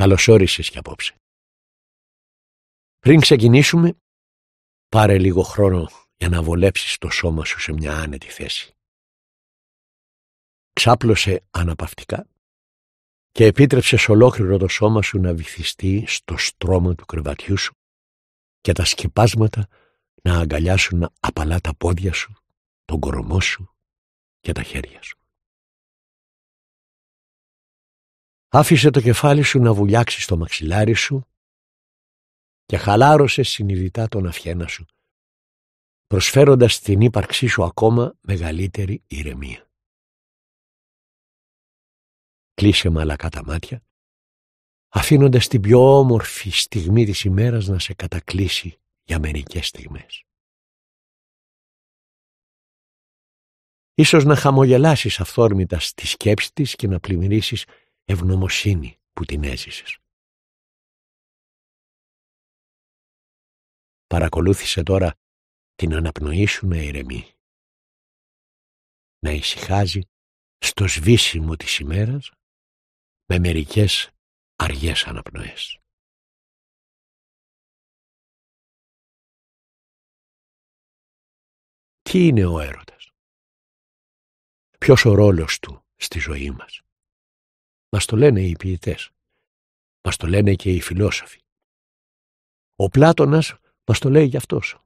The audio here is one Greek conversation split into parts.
Καλώς όρισες κι απόψε. Πριν ξεκινήσουμε, πάρε λίγο χρόνο για να βολέψεις το σώμα σου σε μια άνετη θέση. Ξάπλωσε αναπαυτικά και επιτρέψε ολόκληρο το σώμα σου να βυθιστεί στο στρώμα του κρεβατιού σου και τα σκεπάσματα να αγκαλιάσουν απαλά τα πόδια σου, τον κορμό σου και τα χέρια σου. Άφησε το κεφάλι σου να βουλιάξει στο μαξιλάρι σου και χαλάρωσε συνειδητά τον αφιένα σου, προσφέροντας την ύπαρξή σου ακόμα μεγαλύτερη ηρεμία. Κλείσε μαλακά τα μάτια, αφήνοντας την πιο όμορφη στιγμή της ημέρας να σε κατακλείσει για μερικές στιγμές. Ίσως να χαμογελάσεις αυθόρμητα στη σκέψη της και να πλημμυρίσεις ευγνωμοσύνη που την έζησες. Παρακολούθησε τώρα την αναπνοή σου να ηρεμεί, να ησυχάζει στο σβήσιμο της ημέρας με μερικές αργές αναπνοές. Τι είναι ο έρωτας? Ποιος ο ρόλος του στη ζωή μας? Μας το λένε οι ποιητές. Μας το λένε και οι φιλόσοφοι. Ο Πλάτωνας μας το λέει γι' αυτός.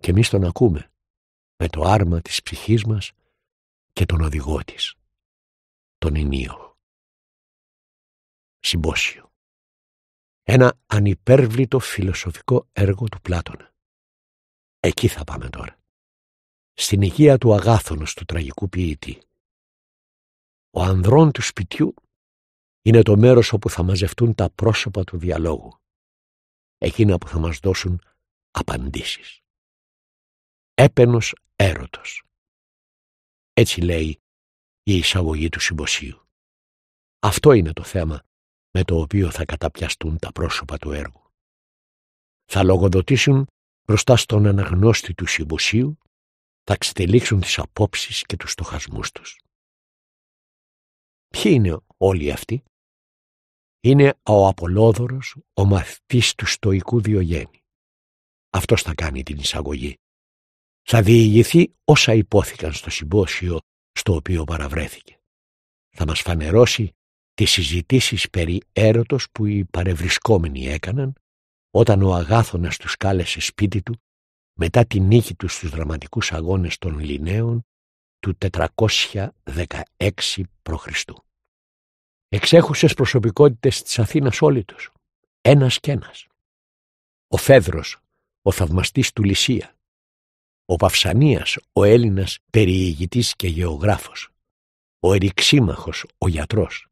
Και εμείς τον ακούμε με το άρμα της ψυχής μας και τον οδηγό της, τον Ινίο. Συμπόσιο. Ένα ανυπέρβλητο φιλοσοφικό έργο του Πλάτωνα. Εκεί θα πάμε τώρα. Στην υγεία του Αγάθωνος, του τραγικού ποιητή. Ο ανδρών του σπιτιού είναι το μέρος όπου θα μαζευτούν τα πρόσωπα του διαλόγου. Εκείνα που θα μας δώσουν απαντήσεις. Έπαινος έρωτος. Έτσι λέει η εισαγωγή του συμποσίου. Αυτό είναι το θέμα με το οποίο θα καταπιαστούν τα πρόσωπα του έργου. Θα λογοδοτήσουν μπροστά στον αναγνώστη του συμποσίου, θα ξετελίξουν τις απόψεις και τους στοχασμούς τους. Ποιοι είναι όλοι αυτοί? είναι ο Απολόδωρος, ο μαθητής του στοικού Διογέννη. Αυτός θα κάνει την εισαγωγή. Θα διηγηθεί όσα υπόθηκαν στο συμπόσιο στο οποίο παραβρέθηκε. Θα μας φανερώσει τις συζητήσεις περί έρωτος που οι παρευρισκόμενοι έκαναν όταν ο Αγάθωνας τους κάλεσε σπίτι του μετά τη νίκη του στους δραματικούς αγώνες των Λινέων του 416 π.Χ εξέχουσες προσωπικότητες της Αθήνας τους. ένας και ένας. Ο Φέδρος, ο θαυμαστής του Λυσία, ο Παυσανίας, ο Έλληνας περιηγητής και γεωγράφος, ο Ερυξίμαχος, ο γιατρός,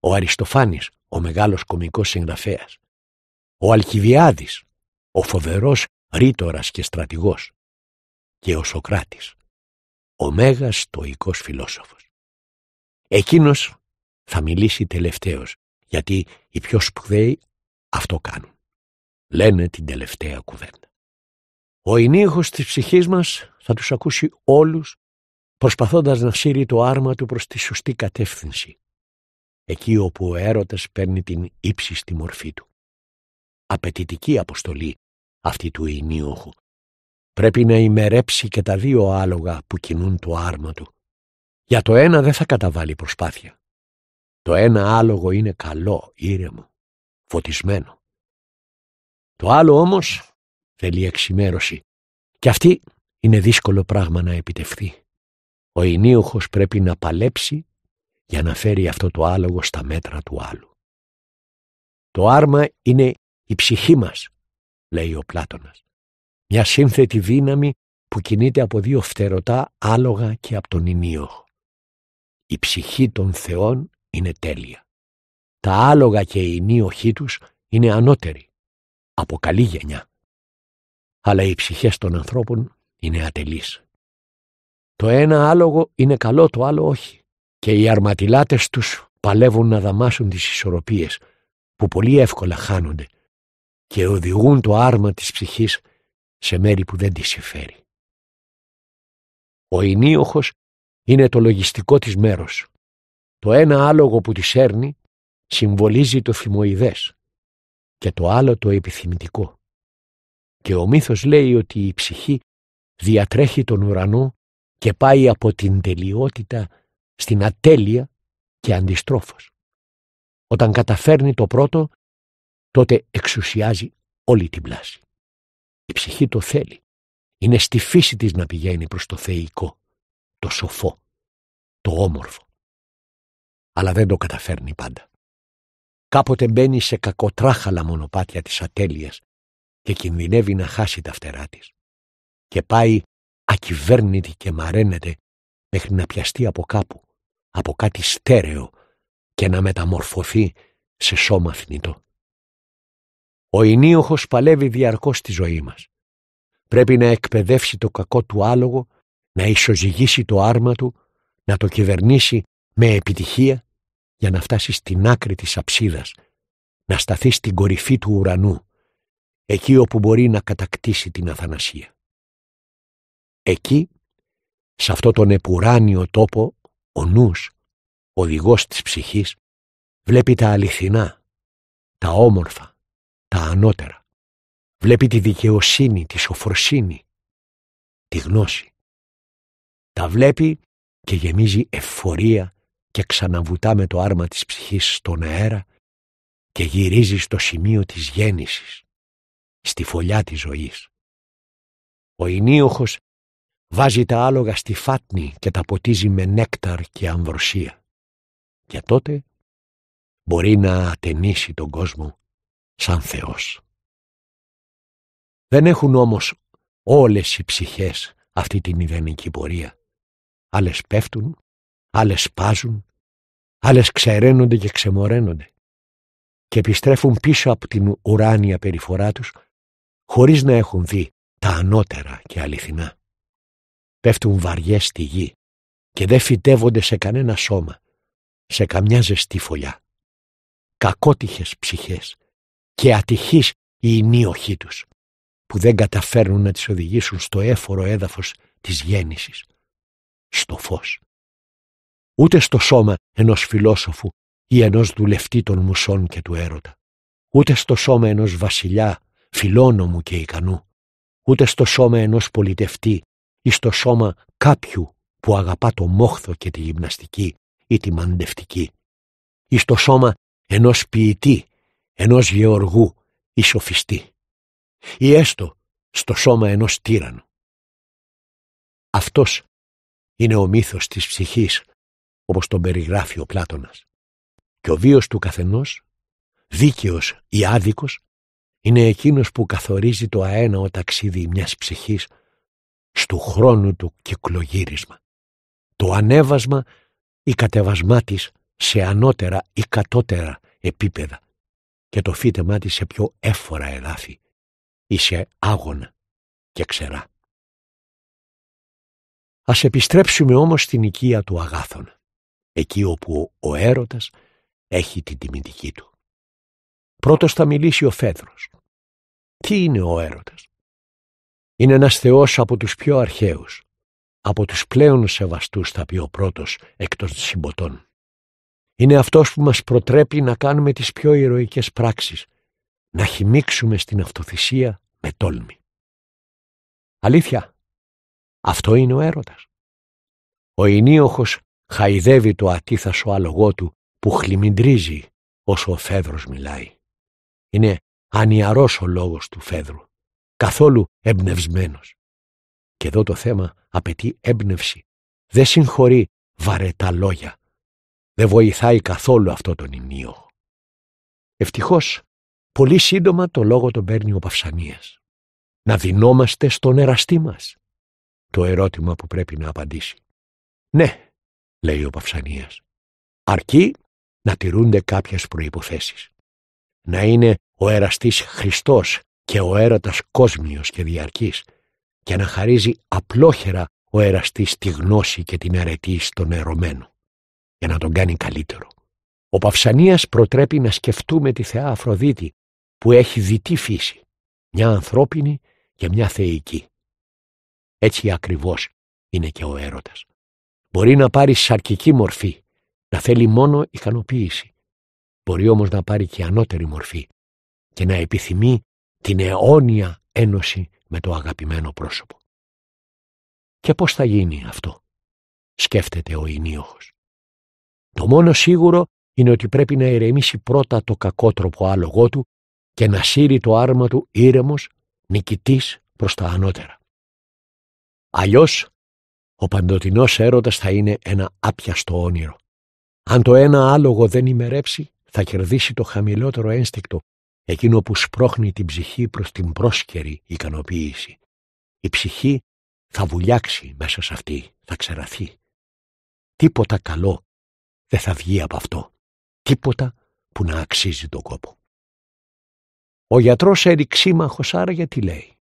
ο Αριστοφάνης, ο μεγάλος κομικός συγγραφέας, ο Αλκιβιάδης, ο φοβερός ρήτορας και στρατηγός και ο Σοκράτης, ο μέγας τοικός φιλόσοφος. Εκείνος θα μιλήσει τελευταίος, γιατί οι πιο σπουδαίοι αυτό κάνουν. Λένε την τελευταία κουβέντα. Ο ηνίχος της ψυχής μας θα τους ακούσει όλους, προσπαθώντας να σύρει το άρμα του προς τη σωστή κατεύθυνση, εκεί όπου ο έρωτας παίρνει την ύψιστη μορφή του. Απαιτητική αποστολή αυτή του ενίοχου. Πρέπει να ημερέψει και τα δύο άλογα που κινούν το άρμα του. Για το ένα δεν θα καταβάλει προσπάθεια. Το ένα άλογο είναι καλό, ήρεμο, φωτισμένο. Το άλλο όμως θέλει εξημέρωση. Και αυτή είναι δύσκολο πράγμα να επιτευχθεί. Ο ενίοχος πρέπει να παλέψει για να φέρει αυτό το άλογο στα μέτρα του άλλου. Το άρμα είναι η ψυχή μας, λέει ο Πλάτωνας. Μια σύνθετη δύναμη που κινείται από δύο φτερωτά άλογα και από τον ενίοχο. Η ψυχή των θεών είναι τέλεια. Τα άλογα και η νίοχή τους είναι ανώτεροι, από καλή γενιά. Αλλά οι ψυχές των ανθρώπων είναι ατελείς. Το ένα άλογο είναι καλό, το άλλο όχι. Και οι αρματιλάτες τους παλεύουν να δαμάσουν τις ισορροπίες που πολύ εύκολα χάνονται και οδηγούν το άρμα της ψυχής σε μέρη που δεν της συμφέρει. Ο ενίοχος είναι το λογιστικό της μέρος. Το ένα άλογο που τη σέρνει συμβολίζει το θυμοειδές και το άλλο το επιθυμητικό. Και ο μύθος λέει ότι η ψυχή διατρέχει τον ουρανό και πάει από την τελειότητα στην ατέλεια και αντιστρόφως. Όταν καταφέρνει το πρώτο, τότε εξουσιάζει όλη την πλάση. Η ψυχή το θέλει. Είναι στη φύση της να πηγαίνει προς το θεϊκό, το σοφό, το όμορφο αλλά δεν το καταφέρνει πάντα. Κάποτε μπαίνει σε κακοτράχαλα μονοπάτια της ατέλειας και κινδυνεύει να χάσει τα φτερά της. Και πάει ακυβέρνητη και μαραίνεται μέχρι να πιαστεί από κάπου, από κάτι στέρεο και να μεταμορφωθεί σε σώμα θνητό. Ο ενίοχος παλεύει διαρκώς τη ζωή μας. Πρέπει να εκπαιδεύσει το κακό του άλογο, να ισοζυγίσει το άρμα του, να το κυβερνήσει με επιτυχία για να φτάσει στην άκρη της αψίδας, να σταθεί στην κορυφή του ουρανού, εκεί όπου μπορεί να κατακτήσει την αθανασία. Εκεί, σε αυτό τον επουράνιο τόπο, ο νους, οδηγός της ψυχής, βλέπει τα αληθινά, τα όμορφα, τα ανώτερα. Βλέπει τη δικαιοσύνη, τη σοφροσύνη, τη γνώση. Τα βλέπει και γεμίζει ευφορία και ξαναβουτά με το άρμα της ψυχής στον αέρα και γυρίζει στο σημείο της γέννησης, στη φωλιά της ζωής. Ο Ινίωχος βάζει τα άλογα στη φάτνη και τα ποτίζει με νέκταρ και αμβροσία. Και τότε μπορεί να ατενίσει τον κόσμο σαν Θεός. Δεν έχουν όμως όλες οι ψυχές αυτή την ιδανική πορεία. Άλλες πέφτουν, άλλες σπάζουν, άλλες ξεραίνονται και ξεμοραίνονται και επιστρέφουν πίσω από την ουράνια περιφορά τους χωρίς να έχουν δει τα ανώτερα και αληθινά. Πέφτουν βαριές στη γη και δεν φυτεύονται σε κανένα σώμα, σε καμιά ζεστή φωλιά. Κακότυχες ψυχές και ατυχείς η ενίοχοι τους, που δεν καταφέρνουν να τις οδηγήσουν στο έφορο έδαφος της γέννησης, στο φως ούτε στο σώμα ενός φιλόσοφου ή ενός δουλευτή των μουσών και του έρωτα, ούτε στο σώμα ενός βασιλιά φιλόνομου και ικανού, ούτε στο σώμα ενός πολιτευτή ή στο σώμα κάποιου που αγαπά το μόχθο και τη γυμναστική ή τη μαντευτική, ή στο σώμα ενός ποιητή, ενός γεωργού ή σοφιστή, ή έστω στο σώμα ενός τύραννου. Αυτός είναι ο μύθος της ψυχής όπως τον περιγράφει ο Πλάτωνας. Και ο βίος του καθενός, δίκαιος ή άδικος, είναι εκείνος που καθορίζει το αέναο ταξίδι μιας ψυχής στου χρόνου του κυκλογύρισμα. Το ανέβασμα ή κατεβασμά της σε ανώτερα ή κατώτερα επίπεδα και το φύτεμά της σε πιο έφορα εδάφη ή σε άγωνα και ξερά. Ας επιστρέψουμε όμως στην οικία του αγάθων εκεί όπου ο έρωτας έχει την τιμητική του. Πρώτος θα μιλήσει ο Φέδρος. Τι είναι ο έρωτας? Είναι ένας θεός από τους πιο αρχαίους, από τους πλέον σεβαστούς θα πει ο πρώτος εκ των συμποτών. Είναι αυτός που μας προτρέπει να κάνουμε τις πιο ηρωικές πράξεις, να χυμίξουμε στην αυτοθυσία με τόλμη. Αλήθεια, αυτό είναι ο έρωτας. Ο ενίοχος χαϊδεύει το ατίθασο άλογό του που χλιμιντρίζει όσο ο Φέδρος μιλάει. Είναι ανιαρός ο λόγος του Φέδρου, καθόλου εμπνευσμένος. Και εδώ το θέμα απαιτεί έμπνευση. Δεν συγχωρεί βαρετά λόγια. Δεν βοηθάει καθόλου αυτό τον ημίο. Ευτυχώς, πολύ σύντομα το λόγο τον παίρνει ο Παυσανίας. Να δεινόμαστε στον εραστή μας. Το ερώτημα που πρέπει να απαντήσει. Ναι, λέει ο Παυσανίας. Αρκεί να τηρούνται κάποιες προϋποθέσεις. Να είναι ο εραστής Χριστός και ο έρωτας κόσμιος και διαρκής και να χαρίζει απλόχερα ο εραστής τη γνώση και την αρετή στον ερωμένο για να τον κάνει καλύτερο. Ο Παυσανίας προτρέπει να σκεφτούμε τη θεά Αφροδίτη που έχει διτή φύση, μια ανθρώπινη και μια θεϊκή. Έτσι ακριβώς είναι και ο έρωτας. Μπορεί να πάρει σαρκική μορφή, να θέλει μόνο ικανοποίηση. Μπορεί όμως να πάρει και ανώτερη μορφή και να επιθυμεί την αιώνια ένωση με το αγαπημένο πρόσωπο. Και πώς θα γίνει αυτό, σκέφτεται ο Ινίωχος. Το μόνο σίγουρο είναι ότι πρέπει να ηρεμήσει πρώτα το κακότροπο άλογό του και να σύρει το άρμα του ήρεμος, νικητής προς τα ανώτερα. Αλλιώς ο παντοτινός έρωτας θα είναι ένα άπιαστο όνειρο. Αν το ένα άλογο δεν ημερέψει, θα κερδίσει το χαμηλότερο ένστικτο, εκείνο που σπρώχνει την ψυχή προς την πρόσκαιρη ικανοποίηση. Η ψυχή θα βουλιάξει μέσα σε αυτή, θα ξεραθεί. Τίποτα καλό δεν θα βγει από αυτό. Τίποτα που να αξίζει τον κόπο. Ο γιατρός έριξήμαχος άραγε τι λέει.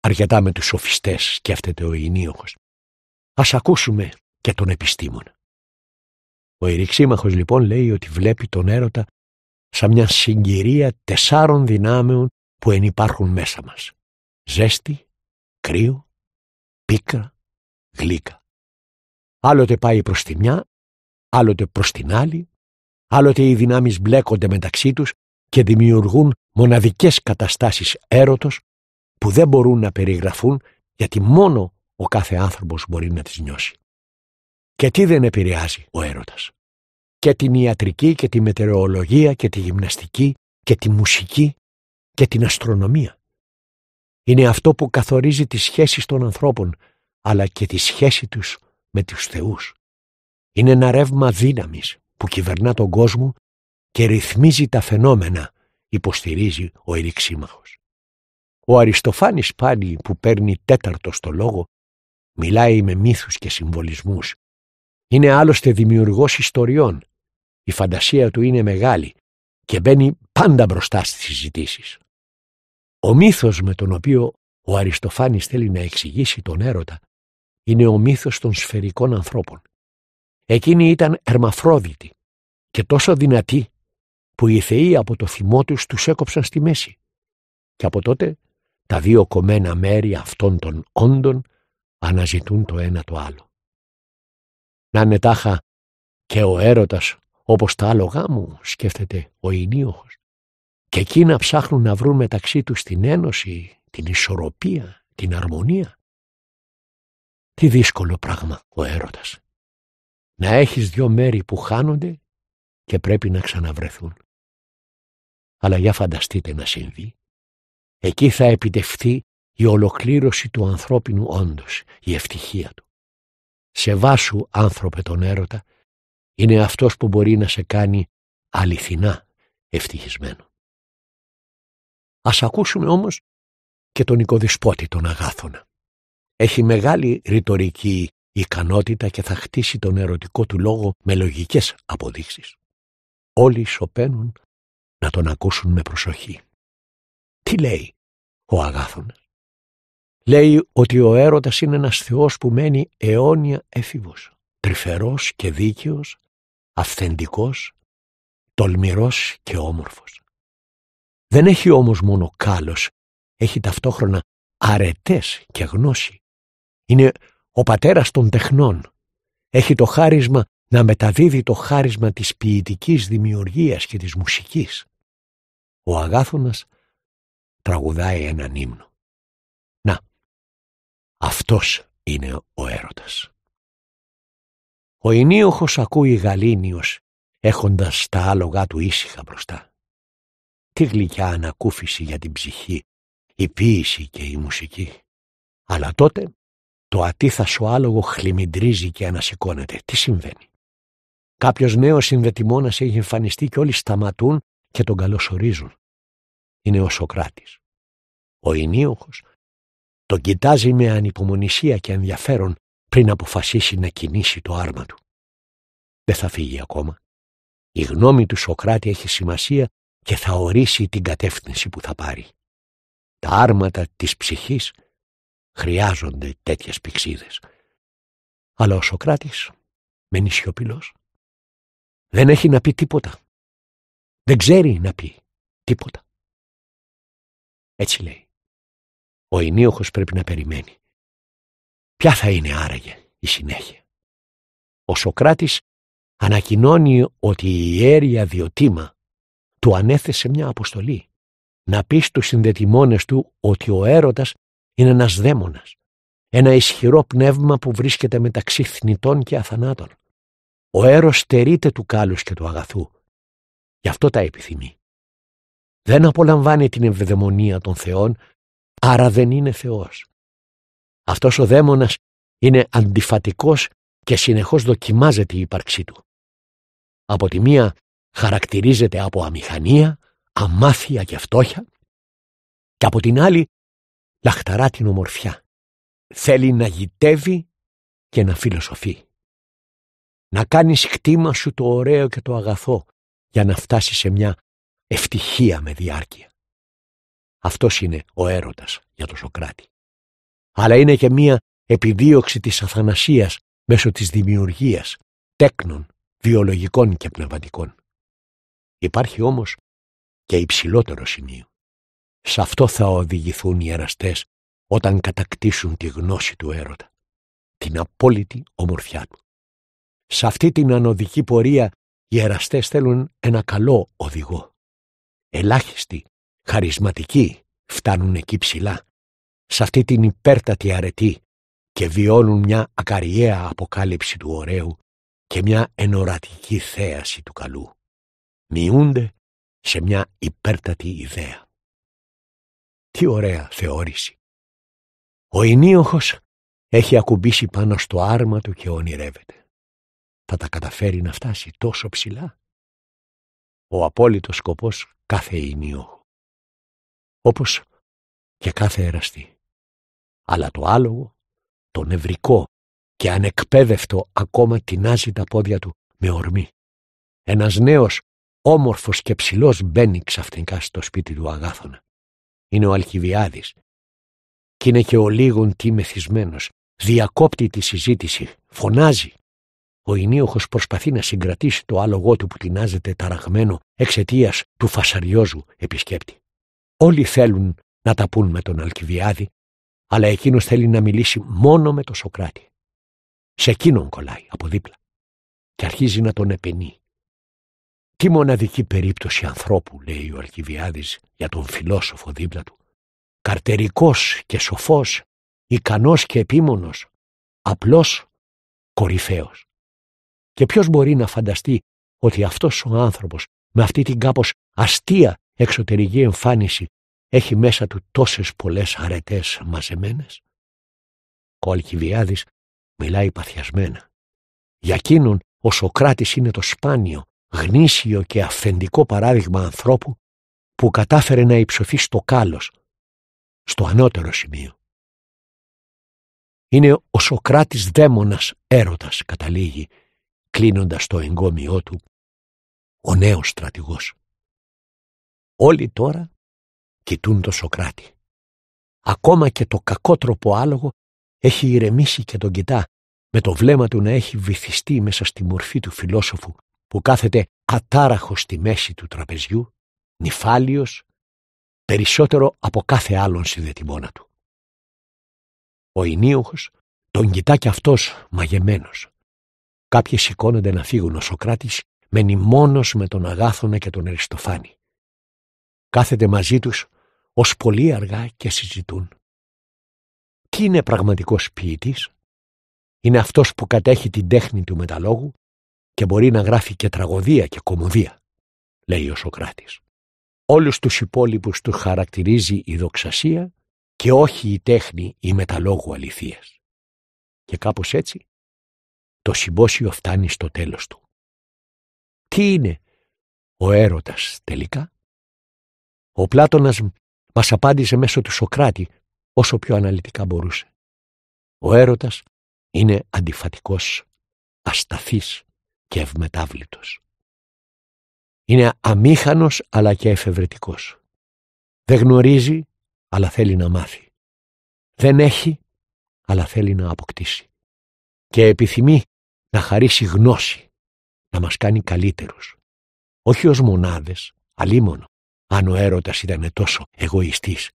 Αρκετά με τους σοφιστές σκέφτεται ο Ινίοχος. Ας ακούσουμε και τον επιστήμονα. Ο Ειρηξίμαχος λοιπόν λέει ότι βλέπει τον έρωτα σαν μια συγκυρία τεσσάρων δυνάμεων που ενυπάρχουν μέσα μας. Ζέστη, κρύο, πίκρα, γλύκα. Άλλοτε πάει προς τη μια, άλλοτε προς την άλλη, άλλοτε οι δυνάμεις μπλέκονται μεταξύ τους και δημιουργούν μοναδικές καταστάσεις έρωτος που δεν μπορούν να περιγραφούν γιατί μόνο ο κάθε άνθρωπος μπορεί να τις νιώσει. Και τι δεν επηρεάζει ο έρωτας. Και την ιατρική και τη μετεωρολογία και τη γυμναστική και τη μουσική και την αστρονομία. Είναι αυτό που καθορίζει τις σχέσεις των ανθρώπων αλλά και τη σχέση τους με τους θεούς. Είναι ένα ρεύμα δύναμης που κυβερνά τον κόσμο και ρυθμίζει τα φαινόμενα, υποστηρίζει ο ερηξίμαχος. Ο Αριστοφάνης πάλι που παίρνει τέταρτο στο λόγο Μιλάει με μύθους και συμβολισμούς. Είναι άλλωστε δημιουργός ιστοριών. Η φαντασία του είναι μεγάλη και μπαίνει πάντα μπροστά στις συζητήσεις. Ο μύθος με τον οποίο ο Αριστοφάνης θέλει να εξηγήσει τον έρωτα είναι ο μύθος των σφαιρικών ανθρώπων. Εκείνοι ήταν ερμαφρόδιτοι και τόσο δυνατοί που οι θεοί από το θυμό τους τους έκοψαν στη μέση. Και από τότε τα δύο κομμένα μέρη αυτών των όντων αναζητούν το ένα το άλλο. Να είναι τάχα και ο έρωτας όπως τα άλογά μου, σκέφτεται ο Ινίωχος. Και εκεί να ψάχνουν να βρουν μεταξύ τους την ένωση, την ισορροπία, την αρμονία. Τι δύσκολο πράγμα ο έρωτας. Να έχεις δυο μέρη που χάνονται και πρέπει να ξαναβρεθούν. Αλλά για φανταστείτε να συμβεί. Εκεί θα επιτευχθεί η ολοκλήρωση του ανθρώπινου όντως, η ευτυχία του. Σεβάσου άνθρωπε τον έρωτα, είναι αυτός που μπορεί να σε κάνει αληθινά ευτυχισμένο. Ας ακούσουμε όμως και τον οικοδεσπότη τον Αγάθωνα. Έχει μεγάλη ρητορική ικανότητα και θα χτίσει τον ερωτικό του λόγο με λογικές αποδείξεις. Όλοι σωπαίνουν να τον ακούσουν με προσοχή. Τι λέει ο Αγάθωνας λέει ότι ο έρωτας είναι ένας θεός που μένει αιώνια έφηβος, τρυφερός και δίκαιος, αυθεντικός, τολμηρός και όμορφος. Δεν έχει όμως μόνο κάλος, έχει ταυτόχρονα αρετές και γνώση. Είναι ο πατέρας των τεχνών. Έχει το χάρισμα να μεταδίδει το χάρισμα της ποιητικής δημιουργίας και της μουσικής. Ο Αγάθωνας τραγουδάει έναν ύμνο. Αυτός είναι ο έρωτας. Ο ενίοχος ακούει γαλήνιος, έχοντας τα άλογά του ήσυχα μπροστά. Τι γλυκιά ανακούφιση για την ψυχή, η ποίηση και η μουσική. Αλλά τότε το ατίθασο άλογο χλιμιντρίζει και ανασηκώνεται. Τι συμβαίνει. Κάποιος νέος συνδετημόνας έχει εμφανιστεί και όλοι σταματούν και τον καλωσορίζουν. Είναι ο Σοκράτης. Ο ενίοχος τον κοιτάζει με ανυπομονησία και ενδιαφέρον πριν αποφασίσει να κινήσει το άρμα του. Δεν θα φύγει ακόμα. Η γνώμη του Σοκράτη έχει σημασία και θα ορίσει την κατεύθυνση που θα πάρει. Τα άρματα της ψυχής χρειάζονται τέτοιες πηξίδες. Αλλά ο Σοκράτης μένει σιωπηλός. Δεν έχει να πει τίποτα. Δεν ξέρει να πει τίποτα. Έτσι λέει. Ο ενίοχος πρέπει να περιμένει. Ποια θα είναι άραγε η συνέχεια. Ο Σοκράτης ανακοινώνει ότι η ιέρια διοτήμα του ανέθεσε μια αποστολή να πει στους συνδετημόνες του ότι ο έρωτας είναι ένας δαίμονας, ένα ισχυρό πνεύμα που βρίσκεται μεταξύ θνητών και αθανάτων. Ο έρος στερείται του κάλους και του αγαθού. Γι' αυτό τα επιθυμεί. Δεν απολαμβάνει την ευδαιμονία των θεών, άρα δεν είναι Θεός. Αυτός ο δαίμονας είναι αντιφατικός και συνεχώς δοκιμάζεται η ύπαρξή του. Από τη μία χαρακτηρίζεται από αμηχανία, αμάθεια και φτώχεια και από την άλλη λαχταρά την ομορφιά. Θέλει να γητεύει και να φιλοσοφεί. Να κάνει κτήμα σου το ωραίο και το αγαθό για να φτάσει σε μια ευτυχία με διάρκεια. Αυτός είναι ο έρωτας για τον Σοκράτη. Αλλά είναι και μία επιδίωξη της αθανασίας μέσω της δημιουργίας, τέκνων, βιολογικών και πνευματικών. Υπάρχει όμως και υψηλότερο σημείο. Σε αυτό θα οδηγηθούν οι εραστές όταν κατακτήσουν τη γνώση του έρωτα, την απόλυτη ομορφιά του. Σε αυτή την ανωδική πορεία οι εραστές θέλουν ένα καλό οδηγό, ελάχιστη χαρισματικοί φτάνουν εκεί ψηλά, σε αυτή την υπέρτατη αρετή και βιώνουν μια ακαριαία αποκάλυψη του ωραίου και μια ενορατική θέαση του καλού. Μειούνται σε μια υπέρτατη ιδέα. Τι ωραία θεώρηση! Ο ενίοχος έχει ακουμπήσει πάνω στο άρμα του και ονειρεύεται. Θα τα καταφέρει να φτάσει τόσο ψηλά. Ο απόλυτος σκοπός κάθε όπως και κάθε εραστή. Αλλά το άλογο, το νευρικό και ανεκπαίδευτο ακόμα τεινάζει τα πόδια του με ορμή. Ένας νέος, όμορφος και ψηλός μπαίνει ξαφνικά στο σπίτι του Αγάθωνα. Είναι ο Αλκιβιάδης. Κι είναι και ο λίγον τι μεθυσμένος. Διακόπτει τη συζήτηση. Φωνάζει. Ο Ινίωχος προσπαθεί να συγκρατήσει το άλογό του που τεινάζεται ταραγμένο εξαιτίας του φασαριόζου επισκέπτη. Όλοι θέλουν να τα πούν με τον Αλκιβιάδη, αλλά εκείνος θέλει να μιλήσει μόνο με τον Σοκράτη. Σε εκείνον κολλάει από δίπλα και αρχίζει να τον επενεί. Τι μοναδική περίπτωση ανθρώπου, λέει ο Αλκιβιάδης για τον φιλόσοφο δίπλα του. Καρτερικός και σοφός, ικανός και επίμονος, απλός, κορυφαίος. Και ποιος μπορεί να φανταστεί ότι αυτός ο άνθρωπος με αυτή την κάπως αστεία εξωτερική εμφάνιση έχει μέσα του τόσες πολλές αρετές μαζεμένες. Ο μιλάει παθιασμένα. Για εκείνον ο Σοκράτης είναι το σπάνιο, γνήσιο και αυθεντικό παράδειγμα ανθρώπου που κατάφερε να υψωθεί στο κάλος, στο ανώτερο σημείο. Είναι ο Σοκράτης δαίμονας έρωτας, καταλήγει, κλείνοντας το εγκόμιό του, ο νέος στρατηγός. Όλοι τώρα κοιτούν το Σοκράτη. Ακόμα και το κακότροπο άλογο έχει ηρεμήσει και τον κοιτά, με το βλέμμα του να έχει βυθιστεί μέσα στη μορφή του φιλόσοφου που κάθεται ατάραχος στη μέση του τραπεζιού, νυφάλιος, περισσότερο από κάθε άλλον συνδετημόνα του. Ο Ινίουχος τον κοιτά κι αυτός μαγεμένος. Κάποιοι σηκώνονται να φύγουν ο Σοκράτης, μένει μόνος με τον Αγάθωνα και τον Αριστοφάνη κάθεται μαζί τους ως πολύ αργά και συζητούν. Τι είναι πραγματικός ποιητής? Είναι αυτός που κατέχει την τέχνη του μεταλόγου και μπορεί να γράφει και τραγωδία και κομμωδία, λέει ο Σοκράτης. Όλους τους υπόλοιπους του χαρακτηρίζει η δοξασία και όχι η τέχνη ή μεταλόγου αληθείας. Και κάπως έτσι το συμπόσιο φτάνει στο τέλος του. Τι είναι ο έρωτας τελικά? Ο Πλάτωνας μας απάντησε μέσω του Σοκράτη όσο πιο αναλυτικά μπορούσε. Ο έρωτας είναι αντιφατικός, ασταθής και ευμετάβλητος. Είναι αμήχανος αλλά και εφευρετικός. Δεν γνωρίζει αλλά θέλει να μάθει. Δεν έχει αλλά θέλει να αποκτήσει. Και επιθυμεί να χαρίσει γνώση, να μας κάνει καλύτερους. Όχι ως μονάδες, αλίμονο, αν ο έρωτας ήταν τόσο εγωιστής.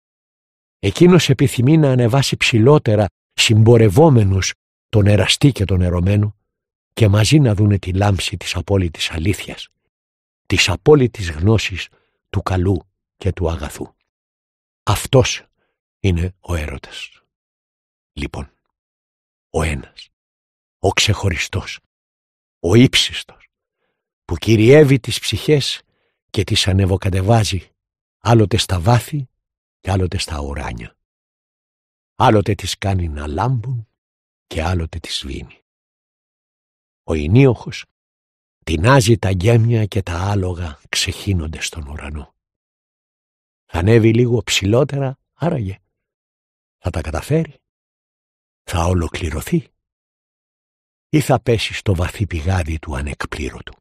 Εκείνος επιθυμεί να ανεβάσει ψηλότερα συμπορευόμενους τον εραστή και τον ερωμένο και μαζί να δούνε τη λάμψη της απόλυτης αλήθειας, της απόλυτης γνώσης του καλού και του αγαθού. Αυτός είναι ο έρωτας. Λοιπόν, ο ένας, ο ξεχωριστός, ο ύψιστος, που κυριεύει τις ψυχές και τις ανεβοκατεβάζει άλλοτε στα βάθη και άλλοτε στα ουράνια. Άλλοτε τις κάνει να λάμπουν και άλλοτε τις σβήνει. Ο Ινίωχος τεινάζει τα γέμια και τα άλογα ξεχύνονται στον ουρανό. Θα ανέβει λίγο ψηλότερα, άραγε. Θα τα καταφέρει. Θα ολοκληρωθεί. Ή θα πέσει στο βαθύ πηγάδι του ανεκπλήρωτου.